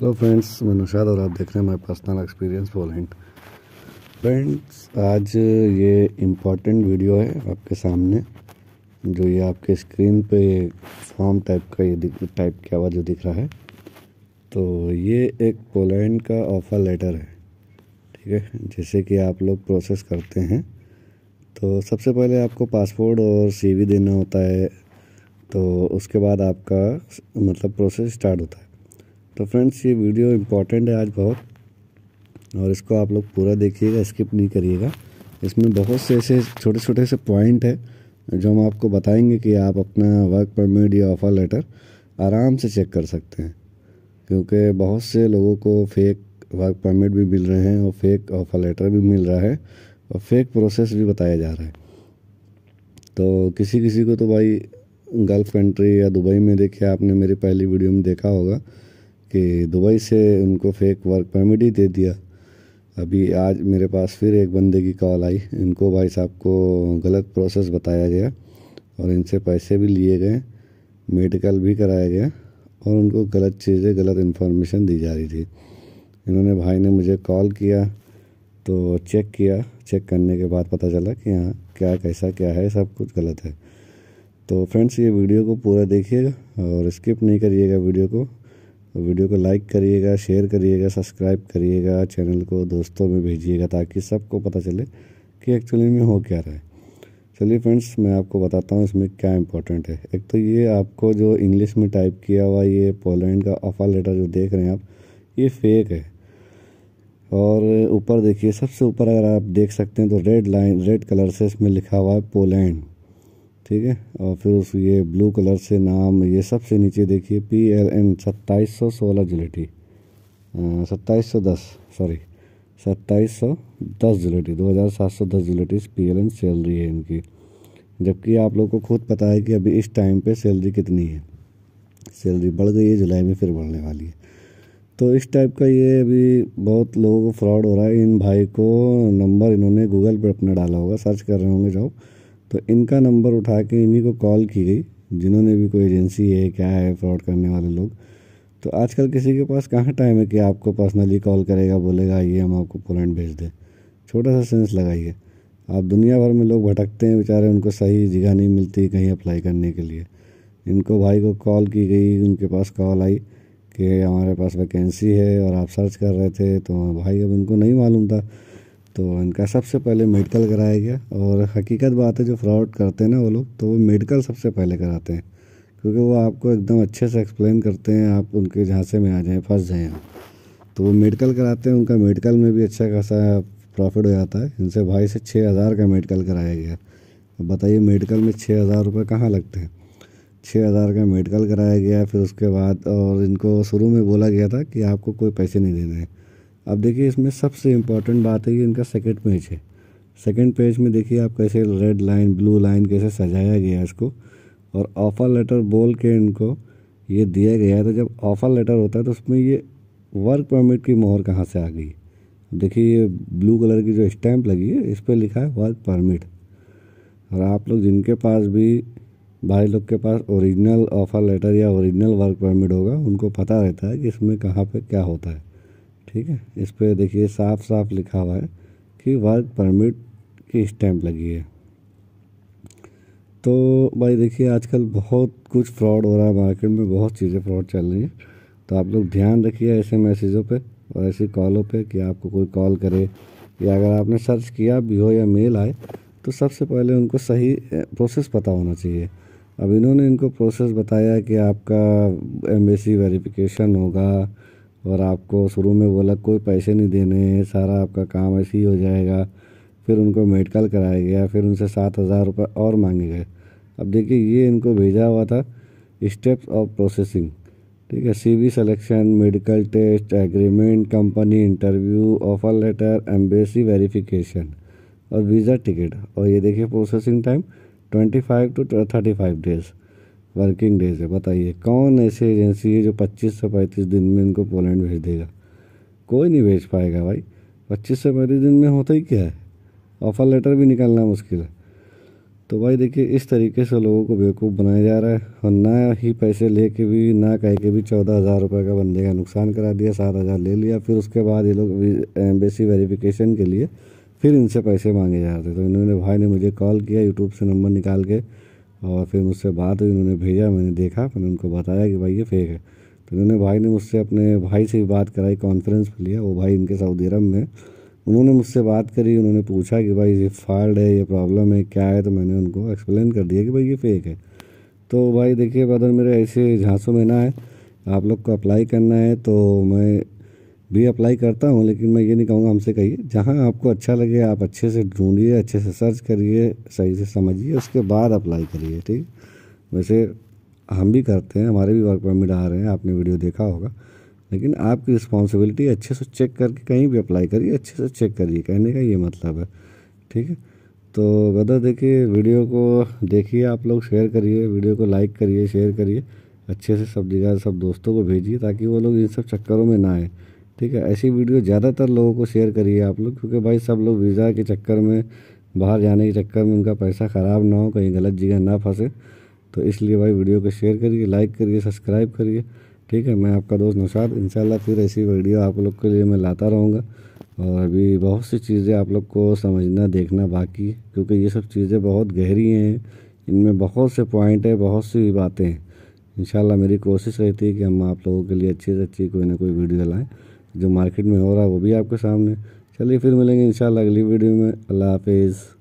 hello friends मैं नुशाद और आप देख रहे हैं my personal experience hint friends आज ये इम्पॉर्टेंट वीडियो है आपके सामने जो ये आपके स्क्रीन पे फॉर्म टाइप का ये टाइप क्या हुआ जो दिख रहा है तो ये एक पोलैंड का ऑफ़र लेटर है ठीक है जैसे कि आप लोग प्रोसेस करते हैं तो सबसे पहले आपको पासपोर्ट और सीवी देना होता है तो उसके बाद आपका मतलब प्रोसेस स्टार्ट होता है तो फ्रेंड्स ये वीडियो इम्पॉर्टेंट है आज बहुत और इसको आप लोग पूरा देखिएगा स्किप नहीं करिएगा इसमें बहुत से ऐसे छोटे छोटे से पॉइंट है जो हम आपको बताएंगे कि आप अपना वर्क परमिट या ऑफ़र लेटर आराम से चेक कर सकते हैं क्योंकि बहुत से लोगों को फेक वर्क परमिट भी मिल रहे हैं और फेक ऑफ़र लेटर भी मिल रहा है और फेक प्रोसेस भी बताया जा रहा है तो किसी किसी को तो भाई गल्फ़ कंट्री या दुबई में देखिए आपने मेरी पहली वीडियो में देखा होगा कि दुबई से उनको फेक वर्क परमिट ही दे दिया अभी आज मेरे पास फिर एक बंदे की कॉल आई इनको भाई साहब को गलत प्रोसेस बताया गया और इनसे पैसे भी लिए गए मेडिकल भी कराया गया और उनको गलत चीज़ें गलत इन्फॉर्मेशन दी जा रही थी इन्होंने भाई ने मुझे कॉल किया तो चेक किया चेक करने के बाद पता चला कि हाँ क्या कैसा क्या है सब कुछ गलत है तो फ्रेंड्स ये वीडियो को पूरा देखिएगा और स्किप नहीं करिएगा वीडियो को तो वीडियो को लाइक करिएगा शेयर करिएगा सब्सक्राइब करिएगा चैनल को दोस्तों में भेजिएगा ताकि सबको पता चले कि एक्चुअली में हो क्या रहा है चलिए फ्रेंड्स मैं आपको बताता हूँ इसमें क्या इंपॉर्टेंट है एक तो ये आपको जो इंग्लिश में टाइप किया हुआ ये पोलैंड का ऑफर लेटर जो देख रहे हैं आप ये फेक है और ऊपर देखिए सबसे ऊपर अगर आप देख सकते हैं तो रेड लाइन रेड कलर से इसमें लिखा हुआ है पोलैंड ठीक है और फिर उस ये ब्लू कलर से नाम ये सबसे नीचे देखिए पी एल एन सत्ताईस सौ सोलह जिलेटी सत्ताईस सौ दस सॉरी सत्ताईस सौ दस जिलेटी दो हज़ार सात सौ दस जिलेटी पी एल एन सैलरी है इनकी जबकि आप लोग को खुद पता है कि अभी इस टाइम पे सैलरी कितनी है सैलरी बढ़ गई है जुलाई में फिर बढ़ने वाली है तो इस टाइप का ये अभी बहुत लोगों को फ्रॉड हो रहा है इन भाई को नंबर इन्होंने गूगल पर अपना डाला होगा सर्च कर रहे होंगे जाओ तो इनका नंबर उठा के इन्हीं को कॉल की गई जिन्होंने भी कोई एजेंसी है क्या है फ्रॉड करने वाले लोग तो आजकल किसी के पास कहाँ टाइम है कि आपको पर्सनली कॉल करेगा बोलेगा ये हम आपको पोलैंड भेज दें छोटा सा सेंस लगाइए आप दुनिया भर में लोग भटकते हैं बेचारे उनको सही जगह नहीं मिलती कहीं अप्लाई करने के लिए इनको भाई को कॉल की गई उनके पास कॉल आई कि हमारे पास वैकेंसी है और आप सर्च कर रहे थे तो भाई अब इनको नहीं मालूम था तो इनका सबसे पहले मेडिकल कराया गया और हकीकत बात है जो फ्रॉड करते हैं ना वो लोग तो वो मेडिकल सबसे पहले कराते हैं क्योंकि वो आपको एकदम अच्छे से एक्सप्लेन करते हैं आप उनके झांसे में आ जाएँ फंस जाएँ तो वो मेडिकल कराते हैं उनका मेडिकल में भी अच्छा खासा प्रॉफिट हो जाता है इनसे भाई से छः हज़ार का मेडिकल कराया गया अब बताइए मेडिकल में छः हज़ार रुपये कहाँ लगते हैं छः हज़ार का मेडिकल कराया गया फिर उसके बाद और इनको शुरू में बोला गया था कि आपको कोई पैसे नहीं देने हैं अब देखिए इसमें सबसे इम्पॉर्टेंट बात है कि इनका सेकेंड पेज है सेकेंड पेज में देखिए आप कैसे रेड लाइन ब्लू लाइन कैसे सजाया गया इसको और ऑफ़र लेटर बोल के इनको ये दिया गया है तो जब ऑफ़र लेटर होता है तो उसमें ये वर्क परमिट की मोहर कहाँ से आ गई देखिए ये ब्लू कलर की जो स्टैम्प लगी है इस पर लिखा है वर्क परमिट और आप लोग जिनके पास भी भाई लोग के पास ओरिजिनल ऑफ़र लेटर या ओरिजिनल वर्क परमिट होगा उनको पता रहता है कि इसमें कहाँ पे क्या होता है ठीक है इस पर देखिए साफ साफ लिखा हुआ है कि वर्क परमिट की स्टैंप लगी है तो भाई देखिए आजकल बहुत कुछ फ्रॉड हो रहा है मार्केट में बहुत चीज़ें फ्रॉड चल रही हैं तो आप लोग ध्यान रखिए ऐसे मैसेजों पे और ऐसी कॉलों पे कि आपको कोई कॉल करे या अगर आपने सर्च किया भी हो या मेल आए तो सबसे पहले उनको सही प्रोसेस पता होना चाहिए अब इन्होंने इनको प्रोसेस बताया कि आपका एम्बेसी वेरिफिकेशन होगा और आपको शुरू में बोला कोई पैसे नहीं देने हैं सारा आपका काम ऐसे ही हो जाएगा फिर उनको मेडिकल कराया गया फिर उनसे सात हज़ार रुपये और मांगे गए अब देखिए ये इनको भेजा हुआ था स्टेप्स ऑफ प्रोसेसिंग ठीक है CV selection medical test agreement company interview offer letter embassy verification और वीज़ा टिकट और ये देखिए processing time twenty five to thirty five days working days है बताइए कौन ऐसी एजेंसी है जो 25 से 35 दिन में इनको पोलैंड भेज देगा कोई नहीं भेज पाएगा भाई 25 से 35 दिन में होता ही क्या है ऑफ़र लेटर भी निकालना मुश्किल है तो भाई देखिए इस तरीके से लोगों को बेवकूफ़ बनाया जा रहा है और ना ही पैसे ले के भी ना कह के भी चौदह हज़ार रुपये का बंदे का नुकसान करा दिया सात हज़ार ले लिया फिर उसके बाद ये लोग एम्बेसी वेरिफिकेशन के लिए फिर इनसे पैसे मांगे जा रहे थे तो इन्होंने भाई ने मुझे कॉल किया यूट्यूब से नंबर निकाल के और फिर मुझसे बात हुई उन्होंने भेजा मैंने देखा मैंने उनको बताया कि भाई ये फेक है तो उन्होंने भाई ने मुझसे अपने भाई से भी बात कराई कॉन्फ्रेंस पर लिया वो भाई इनके सऊदी अरब में उन्होंने मुझसे बात करी उन्होंने पूछा कि भाई ये फॉल्ट है ये प्रॉब्लम है क्या है तो मैंने उनको एक्सप्लेन कर दिया कि भाई ये फेक है तो भाई देखिए ब्रदर मेरे ऐसे झांसों में ना है आप लोग को अप्लाई करना है तो मैं भी अप्लाई करता हूँ लेकिन मैं ये नहीं कहूँगा हमसे कहिए जहाँ आपको अच्छा लगे आप अच्छे से ढूंढिए अच्छे से सर्च करिए सही से समझिए उसके बाद अप्लाई करिए ठीक वैसे हम भी करते हैं हमारे भी वर्क परमिट आ रहे हैं आपने वीडियो देखा होगा लेकिन आपकी रिस्पॉन्सिबिलिटी अच्छे से चेक करके कहीं भी अप्लाई करिए अच्छे से चेक करिए कहने का ये मतलब है ठीक है तो ब्रदर देखिए वीडियो को देखिए आप लोग शेयर करिए वीडियो को लाइक करिए शेयर करिए अच्छे से सब जगह सब दोस्तों को भेजिए ताकि वो लोग इन सब चक्करों में ना आए ठीक है ऐसी वीडियो ज़्यादातर लोगों को शेयर करिए आप लोग क्योंकि भाई सब लोग वीज़ा के चक्कर में बाहर जाने के चक्कर में उनका पैसा ख़राब ना हो कहीं गलत जगह ना फंसे तो इसलिए भाई वीडियो को शेयर करिए लाइक करिए सब्सक्राइब करिए ठीक है मैं आपका दोस्त नौशाद इन फिर ऐसी वीडियो आप लोग के लिए मैं लाता रहूँगा और अभी बहुत सी चीज़ें आप लोग को समझना देखना बाकी है क्योंकि ये सब चीज़ें बहुत गहरी हैं इनमें बहुत से पॉइंट हैं बहुत सी बातें हैं इन मेरी कोशिश रहती है कि हम आप लोगों के लिए अच्छी से अच्छी कोई ना कोई वीडियो लाएँ जो मार्केट में हो रहा है वो भी आपके सामने चलिए फिर मिलेंगे इंशाल्लाह अगली वीडियो में अल्लाह हाफिज़